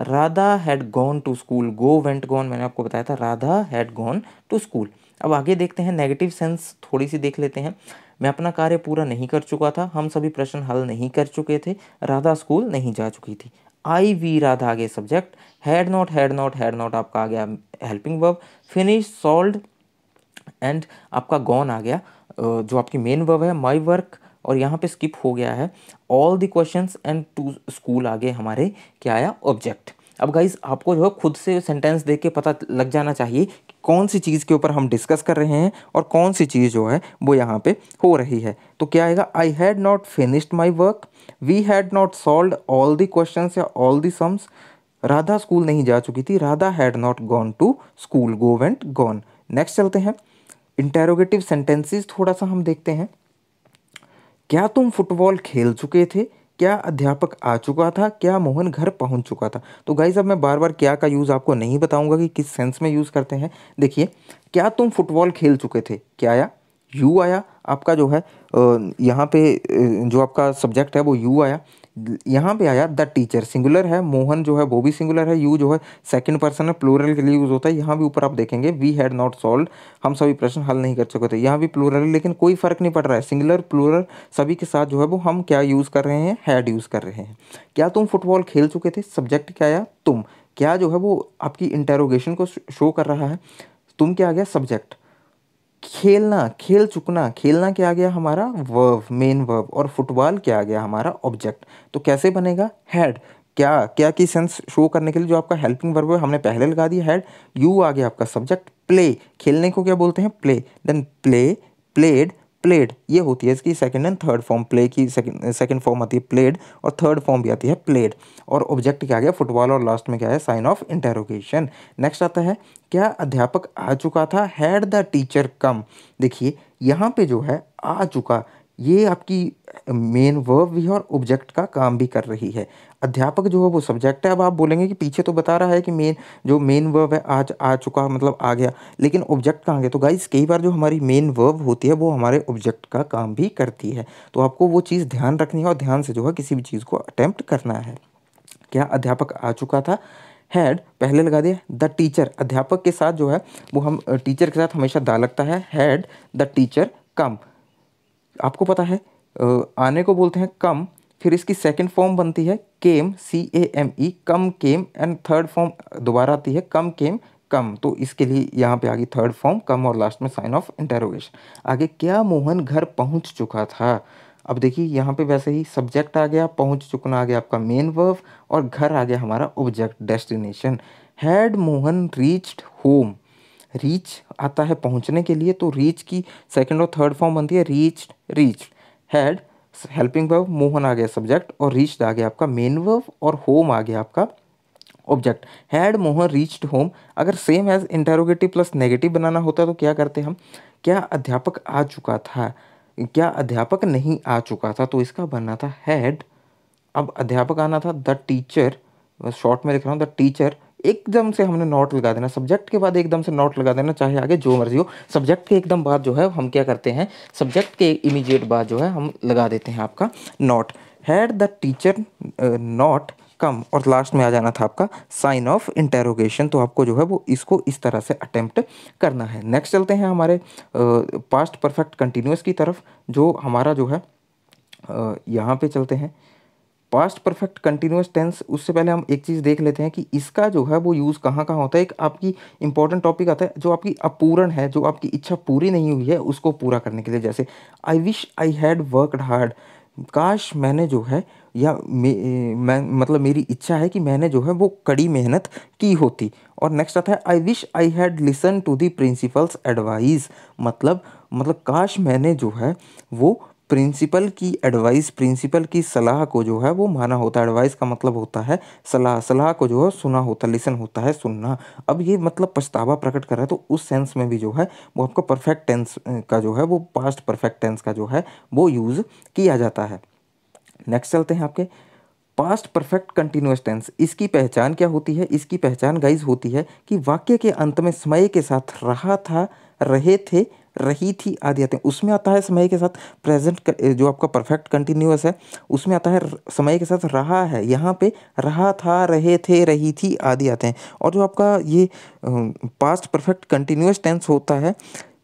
Radha had gone to school go went gone मैंने आपको बताया था Radha had gone to school अब आगे देखते हैं नेगेटिव सेंस थोड़ी सी देख लेते हैं मैं अपना कार्य पूरा नहीं कर चुका था हम सभी प्रश्न हल नहीं कर चुके थे राधा स्कूल नहीं जा चुकी थी आई वी राधा आगे subject had not had not had not आपका आ गया helping verb finish solve and आपका गॉन आ गया जो आपकी मेन वर्ब है माई वर्क और यहाँ पे स्किप हो गया है all the questions and to school आगे हमारे क्या आया ऑब्जेक्ट अब गाइज आपको जो है खुद से सेंटेंस देख के पता लग जाना चाहिए कि कौन सी चीज़ के ऊपर हम डिस्कस कर रहे हैं और कौन सी चीज़ जो है वो यहाँ पे हो रही है तो क्या आएगा I had not finished my work we had not solve all the question या all the sums Radha school नहीं जा चुकी थी Radha had not gone to school go went gone next चलते हैं इंटेरोगेटिव सेंटेंसेस थोड़ा सा हम देखते हैं क्या तुम फुटबॉल खेल चुके थे क्या अध्यापक आ चुका था क्या मोहन घर पहुंच चुका था तो गाइज अब मैं बार बार क्या का यूज़ आपको नहीं बताऊंगा कि किस सेंस में यूज़ करते हैं देखिए क्या तुम फुटबॉल खेल चुके थे क्या आया यू आया आपका जो है यहाँ पे जो आपका सब्जेक्ट है वो यू आया यहाँ पे आया द टीचर सिंगुलर है मोहन जो है वो भी सिंगुलर है यू जो है सेकंड पर्सन है प्लूरल के लिए यूज़ होता है यहाँ भी ऊपर आप देखेंगे वी हैड नॉट सॉल्व हम सभी प्रश्न हल नहीं कर चुके थे यहाँ भी प्लूरल लेकिन कोई फ़र्क नहीं पड़ रहा है सिंगुलर प्लूरल सभी के साथ जो है वो हम क्या यूज़ कर रहे हैं हैड यूज़ कर रहे हैं क्या तुम फुटबॉल खेल चुके थे सब्जेक्ट क्या आया तुम क्या जो है वो आपकी इंटेरोगेशन को शो कर रहा है तुम क्या आ गया सब्जेक्ट खेलना खेल चुकना खेलना क्या आ गया हमारा वर्ब मेन वर्ब और फुटबॉल क्या आ गया हमारा ऑब्जेक्ट तो कैसे बनेगा हैड क्या क्या की सेंस शो करने के लिए जो आपका हेल्पिंग वर्ब है हमने पहले लगा दिया हैड यू आ गया आपका सब्जेक्ट प्ले खेलने को क्या बोलते हैं play then play played played ये होती है इसकी second and third form play की सेकंड फॉर्म आती है प्लेड और थर्ड फॉर्म भी आती है प्लेड और ऑब्जेक्ट क्या आ गया फुटबॉल और लास्ट में क्या है साइन ऑफ इंटेरोगेशन नेक्स्ट आता है क्या अध्यापक आ चुका था हैड द टीचर कम देखिए यहाँ पे जो है आ चुका ये आपकी मेन वर्ब भी है और ऑब्जेक्ट का काम भी कर रही है अध्यापक जो है वो सब्जेक्ट है अब आप बोलेंगे कि पीछे तो बता रहा है कि मेन जो मेन वर्ब है आज आ चुका मतलब आ गया लेकिन ऑब्जेक्ट कहाँ गया तो गाइज कई बार जो हमारी मेन वर्ब होती है वो हमारे ऑब्जेक्ट का काम भी करती है तो आपको वो चीज़ ध्यान रखनी है और ध्यान से जो है किसी भी चीज़ को अटैम्प्ट करना है क्या अध्यापक आ चुका था हैड पहले लगा दिया द टीचर अध्यापक के साथ जो है वो हम टीचर के साथ हमेशा दा लगता है हैड द टीचर कम आपको पता है आने को बोलते हैं कम फिर इसकी सेकेंड फॉर्म बनती है came C A M E come came and third form दोबारा आती है कम केम कम तो इसके लिए यहाँ पे आ गई थर्ड फॉर्म कम और लास्ट में साइन ऑफ इंटेरोगेशन आगे क्या मोहन घर पहुँच चुका था अब देखिए यहाँ पे वैसे ही सब्जेक्ट आ गया पहुँच चुकना आ गया आपका मेन वर्व और घर आ गया हमारा object destination had Mohan reached home reach आता है पहुँचने के लिए तो रीच की सेकेंड और थर्ड फॉर्म बनती है reach reached had helping verb Mohan आ गया सब्जेक्ट और रीच्ड आ गया आपका मेन वर्ब और होम आ गया आपका object had Mohan reached home अगर same as interrogative plus negative बनाना होता तो क्या करते हम क्या अध्यापक आ चुका था क्या अध्यापक नहीं आ चुका था तो इसका बनना था हैड अब अध्यापक आना था द टीचर शॉर्ट में लिख रहा हूँ द टीचर एकदम से हमने नॉट लगा देना सब्जेक्ट के बाद एकदम से नॉट लगा देना चाहे आगे जो मर्जी हो सब्जेक्ट के एकदम बाद जो है हम क्या करते हैं सब्जेक्ट के इमीजिएट बाद जो है हम लगा देते हैं आपका not had the teacher not come और लास्ट में आ जाना था आपका साइन ऑफ इंटेरोगेशन तो आपको जो है वो इसको इस तरह से अटेम्प्ट करना है नेक्स्ट चलते हैं हमारे पास्ट परफेक्ट कंटिन्यूस की तरफ जो हमारा जो है uh, यहाँ पे चलते हैं पास्ट परफेक्ट कंटिन्यूस टेंस उससे पहले हम एक चीज़ देख लेते हैं कि इसका जो है वो यूज़ कहाँ कहाँ होता है एक आपकी इंपॉर्टेंट टॉपिक आता है जो आपकी अपूर्ण है जो आपकी इच्छा पूरी नहीं हुई है उसको पूरा करने के लिए जैसे I wish I had worked hard काश मैंने जो है या मे, मैं मतलब मेरी इच्छा है कि मैंने जो है वो कड़ी मेहनत की होती और नेक्स्ट आता है I wish I had listen to the principal's advice मतलब मतलब काश मैंने जो है वो प्रिंसिपल की एडवाइस प्रिंसिपल की सलाह को जो है वो माना होता है एडवाइस का मतलब होता है सलाह सलाह को जो है सुना होता है लिसन होता है सुनना अब ये मतलब पछतावा प्रकट कर रहा है तो उस सेंस में भी जो है वो आपको परफेक्ट टेंस का जो है वो पास्ट परफेक्ट टेंस का जो है वो यूज़ किया जाता है नेक्स्ट चलते हैं आपके पास्ट परफेक्ट कंटिन्यूस टेंस इसकी पहचान क्या होती है इसकी पहचान गाइज होती है कि वाक्य के अंत में समय के साथ रहा था रहे थे रही थी आदि आते हैं उसमें आता है समय के साथ प्रेजेंट जो आपका परफेक्ट कंटिन्यूस है उसमें आता है समय के साथ रहा है यहाँ पे रहा था रहे थे रही थी आदि आते हैं और जो आपका ये पास्ट परफेक्ट कंटिन्यूस टेंस होता है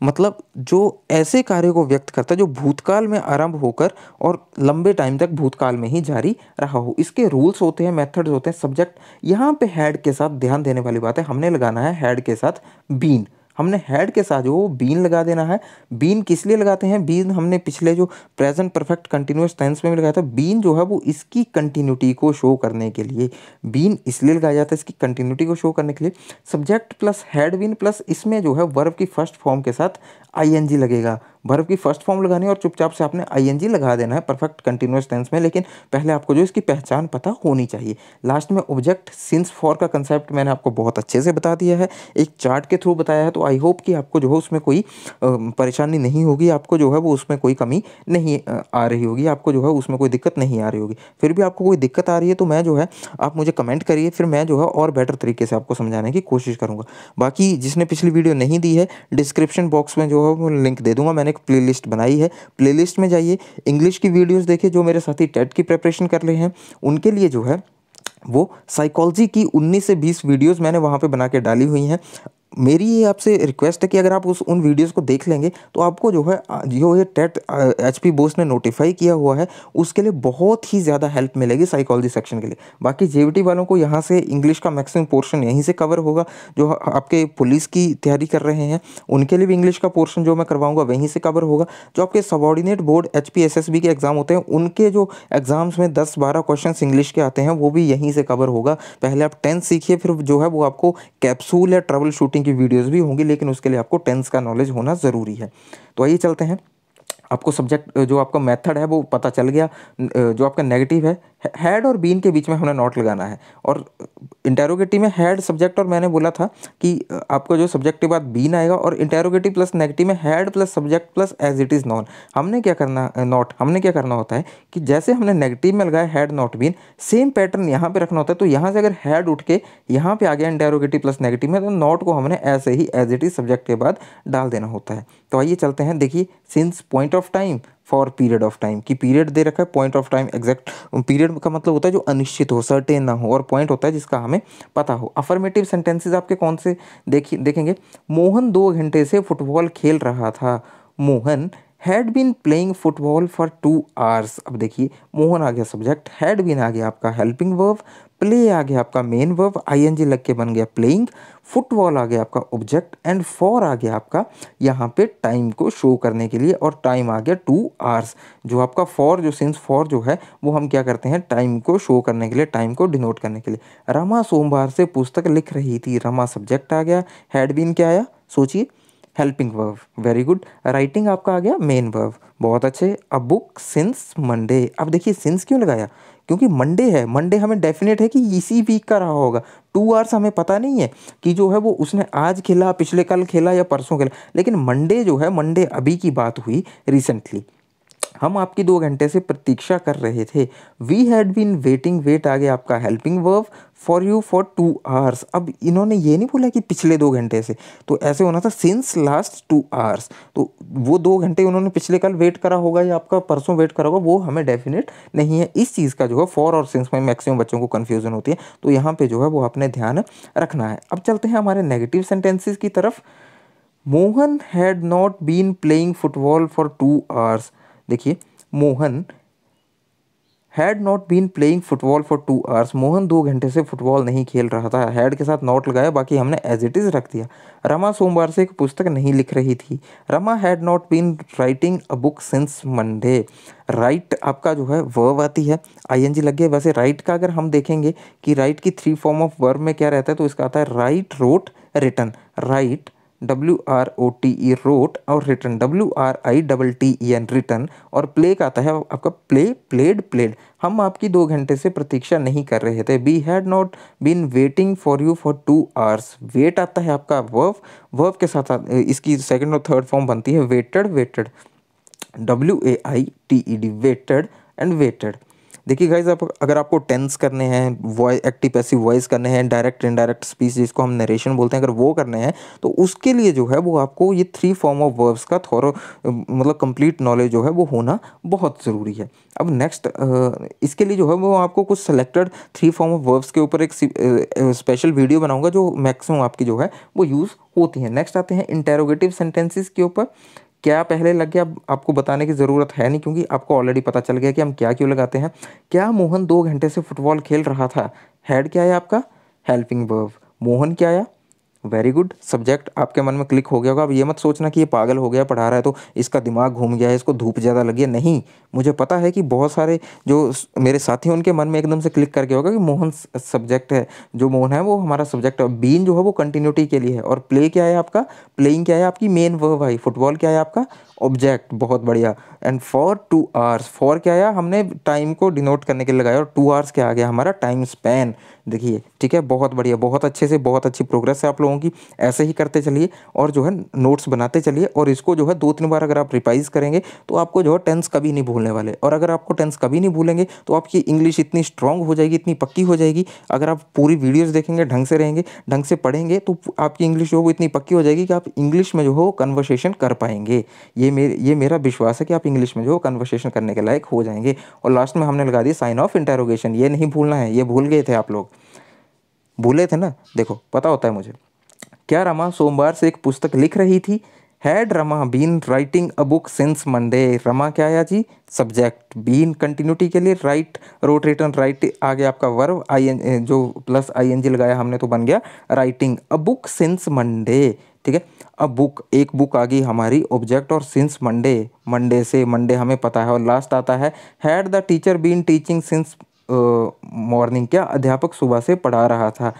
मतलब जो ऐसे कार्य को व्यक्त करता है जो भूतकाल में आरंभ होकर और लंबे टाइम तक भूतकाल में ही जारी रहा हो इसके रूल्स होते हैं मेथड्स होते हैं सब्जेक्ट यहाँ पे हैड के साथ ध्यान देने वाली बात है हमने लगाना है हैड के साथ बीन हमने हेड के साथ वो बीन लगा देना है बीन किस लिए लगाते हैं बीन हमने पिछले जो प्रेजेंट परफेक्ट कंटिन्यूस टेंस में भी लगाया था बीन जो है वो इसकी कंटिन्यूटी को शो करने के लिए बीन इसलिए लगाया जाता है इसकी कंटिन्यूटी को शो करने के लिए subject plus had been plus इसमें जो है वर्ब की फर्स्ट फॉर्म के साथ आई लगेगा वर्ब की फर्स्ट फॉर्म लगानी है और चुपचाप से आपने आई लगा देना है परफेक्ट कंटिन्यूस टेंस में लेकिन पहले आपको जो इसकी पहचान पता होनी चाहिए लास्ट में ऑब्जेक्ट सिंस फॉर का कंसेप्ट मैंने आपको बहुत अच्छे से बता दिया है एक चार्ट के थ्रू बताया है तो आई होप कि आपको जो है उसमें कोई परेशानी नहीं होगी आपको जो है वो उसमें कोई कमी नहीं आ रही होगी आपको जो है उसमें कोई दिक्कत नहीं आ रही होगी फिर भी आपको कोई दिक्कत आ रही है तो मैं जो है आप मुझे कमेंट करिए फिर मैं जो है और बेटर तरीके से आपको समझाने की कोशिश करूँगा बाकी जिसने पिछली वीडियो नहीं दी है डिस्क्रिप्शन बॉक्स में जो जो है वो लिंक दे दूंगा मैंने एक प्लेलिस्ट बनाई है प्लेलिस्ट में जाइए इंग्लिश की वीडियोस देखिए जो मेरे साथी टेट की प्रिपरेशन कर रहे हैं उनके लिए जो है वो साइकोलॉजी की 19 से 20 वीडियोस मैंने वहाँ पे बना के डाली हुई हैं मेरी ये आपसे रिक्वेस्ट है कि अगर आप उस उन वीडियोस को देख लेंगे तो आपको जो है जो ये टेट एच पी बोस ने नोटिफाई किया हुआ है उसके लिए बहुत ही ज़्यादा हेल्प मिलेगी साइकोलॉजी सेक्शन के लिए बाकी जे वालों को यहाँ से इंग्लिश का मैक्सिमम पोर्शन यहीं से कवर होगा जो आपके पुलिस की तैयारी कर रहे हैं उनके लिए भी इंग्लिश का पोर्शन जो मैं करवाऊँगा वहीं से कवर होगा जो आपके subordinate board H P S S B के एग्ज़ाम होते हैं उनके जो एग्ज़ाम्स में दस बारह क्वेश्चन इंग्लिश के आते हैं वो भी यहीं से कवर होगा पहले आप टेंथ सीखिए फिर जो है वो आपको कैप्सूल या ट्रेवल शूटिंग एक्टिंग की वीडियोज़ भी होंगी लेकिन उसके लिए आपको टेंस का नॉलेज होना ज़रूरी है तो आइए चलते हैं आपको सब्जेक्ट जो आपका मेथड है वो पता चल गया जो आपका नेगेटिव है हैड और बीन के बीच में हमने नॉट लगाना है और इंटेरोगेटिव में हैड सब्जेक्ट और मैंने बोला था कि आपका जो सब्जेक्ट के बाद बीन आएगा और इंटेरोगेटिव प्लस नेगेटिव में had plus subject plus as it is non हमने क्या करना नॉट हमने क्या करना होता है कि जैसे हमने नेगेटिव में लगाया had not been same pattern यहाँ पर रखना होता है तो यहाँ से अगर हैड उठ के यहाँ पर आ गया इंटेरोगेटिव प्लस नेगेटिव में तो नॉट को हमने ऐसे ही एज इट इज सब्जेक्ट के बाद डाल देना होता है तो आइए चलते हैं देखिए since point of time for period of time कि पीरियड दे रखा है point of time exact period का मतलब होता है जो अनिश्चित हो सर्टेन ना हो और पॉइंट होता है जिसका हमें पता हो अफर्मेटिव सेंटेंसेज आपके कौन से देखिए देखेंगे मोहन दो घंटे से फुटबॉल खेल रहा था Mohan had been playing football for two hours अब देखिए मोहन आ गया सब्जेक्ट हैड बीन आ गया आपका हेल्पिंग वर्ब प्ले आ गया आपका मेन वर्ब जी लग के बन गया प्लेइंग फुटबॉल आ गया आपका ऑब्जेक्ट एंड फॉर आ गया आपका यहाँ पे टाइम को शो करने के लिए और टाइम आ गया टू आवर्स जो आपका फॉर जो सिंस फॉर जो है वो हम क्या करते हैं टाइम को शो करने के लिए टाइम को डिनोट करने के लिए रमा सोमवार से पुस्तक लिख रही थी रमा सब्जेक्ट आ गया हैड बीन क्या आया सोचिए helping verb very good writing आपका आ गया मेन वर्व बहुत अच्छे अ बुक सिंस मंडे अब देखिए सिंस क्यों लगाया क्योंकि मंडे है मंडे हमें डेफिनेट है कि इसी वीक का रहा होगा टू आवर्स हमें पता नहीं है कि जो है वो उसने आज खेला पिछले कल खेला या परसों खेला लेकिन मंडे जो है मंडे अभी की बात हुई रिसेंटली हम आपकी दो घंटे से प्रतीक्षा कर रहे थे we had been waiting wait आगे आपका helping verb for you for two hours अब इन्होंने ये नहीं बोला कि पिछले दो घंटे से तो ऐसे होना था सिंस लास्ट टू आवर्स तो वो दो घंटे उन्होंने पिछले कल वेट करा होगा या आपका परसों वेट करा होगा वो हमें डेफिनेट नहीं है इस चीज़ का जो है फॉर और सिंस में मैक्सिमम बच्चों को कन्फ्यूजन होती है तो यहाँ पर जो है वो आपने ध्यान रखना है अब चलते हैं हमारे नेगेटिव सेंटेंसेज की तरफ Mohan had not been playing football for two hours देखिए Mohan had not been playing football for two hours Mohan दो घंटे से फुटबॉल नहीं खेल रहा था हैड के साथ नॉट लगाया बाकी हमने एज इट इज़ रख दिया रमा सोमवार से एक पुस्तक नहीं लिख रही थी Rama had not been writing a book since Monday right आपका जो है वर्व आती है आई एन जी लग गया वैसे राइट का अगर हम देखेंगे कि राइट की थ्री फॉर्म ऑफ वर्व में क्या रहता है तो इसका आता है write wrote written write W R O T E wrote और written W R I double T E N written और प्ले का आता है आपका प्ले प्लेड प्लेड हम आपकी दो घंटे से प्रतीक्षा नहीं कर रहे थे we had not been waiting for you for two hours wait आता है आपका वर्व वर्व के साथ इसकी सेकेंड और थर्ड फॉर्म बनती है waited waited W A I T E D waited and waited देखिए गाइज आप अगर आपको टेंस करने हैं वॉइस एक्टिव पैसिव वॉइस करने हैं डायरेक्ट इनडायरेक्ट स्पीच जिसको हम नरेशन बोलते हैं अगर वो करने हैं तो उसके लिए जो है वो आपको ये थ्री फॉर्म ऑफ वर्ब्स का थोरो मतलब कंप्लीट नॉलेज जो है वो होना बहुत ज़रूरी है अब नेक्स्ट इसके लिए जो है वो आपको कुछ selected three form of verbs के ऊपर एक स्पेशल वीडियो बनाऊंगा जो मैक्सिमम आपकी जो है वो यूज़ होती हैं नेक्स्ट आते हैं इंटेरोगेटिव सेंटेंसेस के ऊपर क्या पहले लग गया आपको बताने की ज़रूरत है नहीं क्योंकि आपको ऑलरेडी पता चल गया कि हम क्या क्यों लगाते हैं क्या मोहन दो घंटे से फुटबॉल खेल रहा था हेड क्या है आपका हेल्पिंग वर्व मोहन क्या आया वेरी गुड सब्जेक्ट आपके मन में क्लिक हो गया होगा अब ये मत सोचना कि ये पागल हो गया पढ़ा रहा है तो इसका दिमाग घूम गया है इसको धूप ज़्यादा लगी है नहीं मुझे पता है कि बहुत सारे जो मेरे साथी उनके मन में एकदम से क्लिक करके होगा कि मोहन सब्जेक्ट है जो मोहन है वो हमारा सब्जेक्ट है बीन जो है वो कंटिन्यूटी के लिए है और प्ले क्या है आपका प्लेइंग क्या है आपकी मेन वह भाई फुटबॉल क्या है आपका ऑब्जेक्ट बहुत बढ़िया and for two hours for क्या आया हमने टाइम को डिनोट करने के लिए लगाया और टू आवर्स क्या आ गया हमारा टाइम स्पैन देखिए ठीक है बहुत बढ़िया बहुत अच्छे से बहुत अच्छी प्रोग्रेस है आप लोगों की ऐसे ही करते चलिए और जो है नोट्स बनाते चलिए और इसको जो है दो तीन बार अगर आप रिपाइज करेंगे तो आपको जो है टेंस कभी नहीं भूलने वाले और अगर आपको टेंस कभी नहीं भूलेंगे तो आपकी इंग्लिश इतनी स्ट्रांग हो जाएगी इतनी पक्की हो जाएगी अगर आप पूरी वीडियोज़ देखेंगे ढंग से रहेंगे ढंग से पढ़ेंगे तो आपकी इंग्लिश जो वो इतनी पक्की हो जाएगी कि आप इंग्लिश में जो हो कन्वर्सेशन कर पाएंगे ये मेरे ये मेरा विश्वास है कि आप इंग्लिश में जो कन्वर्सेशन करने के लायक हो जाएंगे और लास्ट में हमने लगा दी साइन ऑफ इंटेरोगेशन ये नहीं भूलना है ये भूल गए थे आप लोग भूले थे ना देखो पता होता है मुझे क्या रमा सोमवार से एक पुस्तक लिख रही थी had Rama been writing a book since Monday Rama क्या आया जी सब्जेक्ट बीन कंटिन्यूटी के लिए राइट रोट रिटर्न राइट आ गया आपका वर्व आई एन जो प्लस आई एन जी लगाया हमने तो बन गया writing a book since Monday ठीक है अब बुक एक बुक आ गई हमारी ऑब्जेक्ट और सिंस मंडे मंडे से मंडे हमें पता है और लास्ट आता है had the teacher been teaching since morning क्या अध्यापक सुबह से पढ़ा रहा था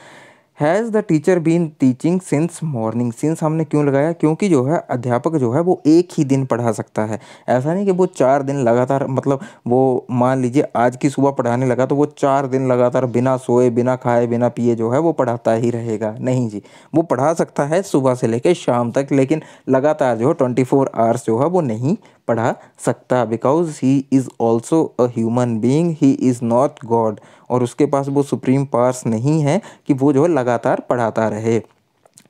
has the teacher been teaching since morning since हमने क्यों लगाया क्योंकि जो है अध्यापक जो है वो एक ही दिन पढ़ा सकता है ऐसा नहीं कि वो चार दिन लगातार मतलब वो मान लीजिए आज की सुबह पढ़ाने लगा तो वो चार दिन लगातार बिना सोए बिना खाए बिना पिए जो है वो पढ़ाता ही रहेगा नहीं जी वो पढ़ा सकता है सुबह से लेकर शाम तक लेकिन लगातार जो है ट्वेंटी फोर आवर्स जो है वो नहीं पढ़ा सकता because he is also a human being he is not God और उसके पास वो सुप्रीम पावर्स नहीं है कि वो जो है लगातार पढ़ाता रहे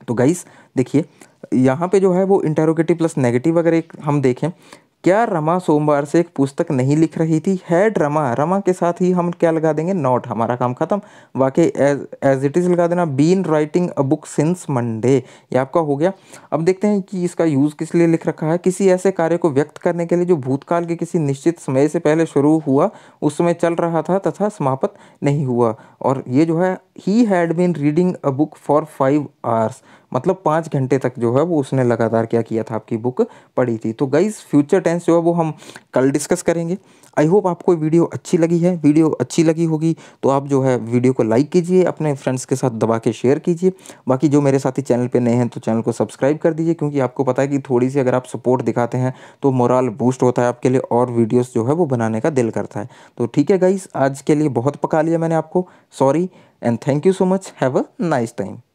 तो गाइस देखिए यहाँ पे जो है वो इंटेरोगेटिव प्लस नेगेटिव अगर एक हम देखें क्या रमा सोमवार से एक पुस्तक नहीं लिख रही थी हैड रमा रमा के साथ ही हम क्या लगा देंगे नॉट हमारा काम खत्म वाकई एज एज इट इज़ लगा देना been writing a book since Monday ये आपका हो गया अब देखते हैं कि इसका यूज़ किस लिए लिख रखा है किसी ऐसे कार्य को व्यक्त करने के लिए जो भूतकाल के किसी निश्चित समय से पहले शुरू हुआ उस समय चल रहा था तथा समाप्त नहीं हुआ और ये जो है he had been reading a book for five hours मतलब पाँच घंटे तक जो है वो उसने लगातार क्या किया था आपकी बुक पढ़ी थी तो गाइज फ्यूचर टेंस जो है वो हम कल डिस्कस करेंगे आई होप आपको वीडियो अच्छी लगी है वीडियो अच्छी लगी होगी तो आप जो है वीडियो को लाइक कीजिए अपने फ्रेंड्स के साथ दबा के शेयर कीजिए बाकी जो मेरे साथी चैनल पर नए हैं तो चैनल को सब्सक्राइब कर दीजिए क्योंकि आपको पता है कि थोड़ी सी अगर आप सपोर्ट दिखाते हैं तो मोरल बूस्ट होता है आपके लिए और वीडियोस जो है वो बनाने का दिल करता है तो ठीक है गाइस आज के लिए बहुत पका लिया मैंने आपको sorry and thank you so much have a nice time